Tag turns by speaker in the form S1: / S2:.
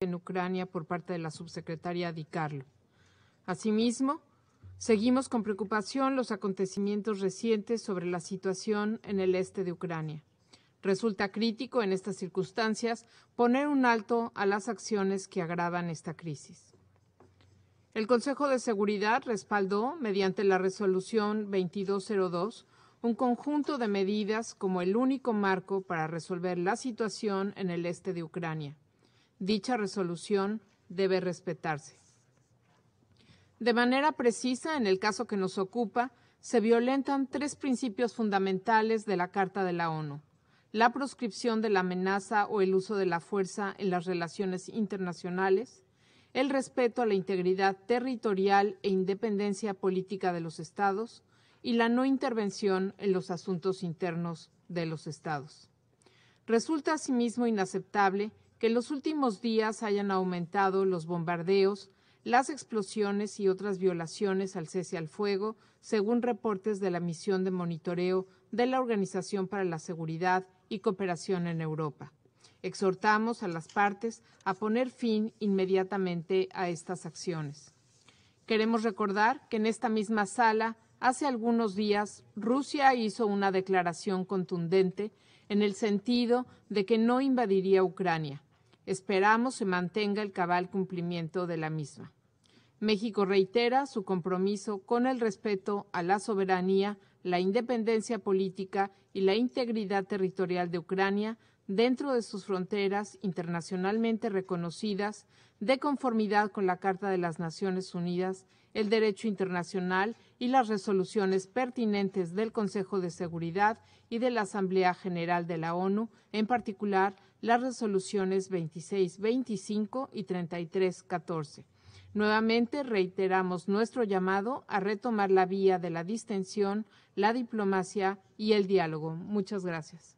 S1: en Ucrania por parte de la subsecretaria Di Carlo. Asimismo, seguimos con preocupación los acontecimientos recientes sobre la situación en el este de Ucrania. Resulta crítico en estas circunstancias poner un alto a las acciones que agravan esta crisis. El Consejo de Seguridad respaldó, mediante la resolución 2202, un conjunto de medidas como el único marco para resolver la situación en el este de Ucrania Dicha resolución debe respetarse. De manera precisa, en el caso que nos ocupa, se violentan tres principios fundamentales de la Carta de la ONU. La proscripción de la amenaza o el uso de la fuerza en las relaciones internacionales, el respeto a la integridad territorial e independencia política de los Estados y la no intervención en los asuntos internos de los Estados. Resulta asimismo inaceptable que en los últimos días hayan aumentado los bombardeos, las explosiones y otras violaciones al cese al fuego, según reportes de la misión de monitoreo de la Organización para la Seguridad y Cooperación en Europa. Exhortamos a las partes a poner fin inmediatamente a estas acciones. Queremos recordar que en esta misma sala, hace algunos días, Rusia hizo una declaración contundente en el sentido de que no invadiría Ucrania. Esperamos se mantenga el cabal cumplimiento de la misma. México reitera su compromiso con el respeto a la soberanía, la independencia política y la integridad territorial de Ucrania dentro de sus fronteras internacionalmente reconocidas, de conformidad con la Carta de las Naciones Unidas, el derecho internacional y las resoluciones pertinentes del Consejo de Seguridad y de la Asamblea General de la ONU, en particular las resoluciones 26, 25 y tres 14. Nuevamente reiteramos nuestro llamado a retomar la vía de la distensión, la diplomacia y el diálogo. Muchas gracias.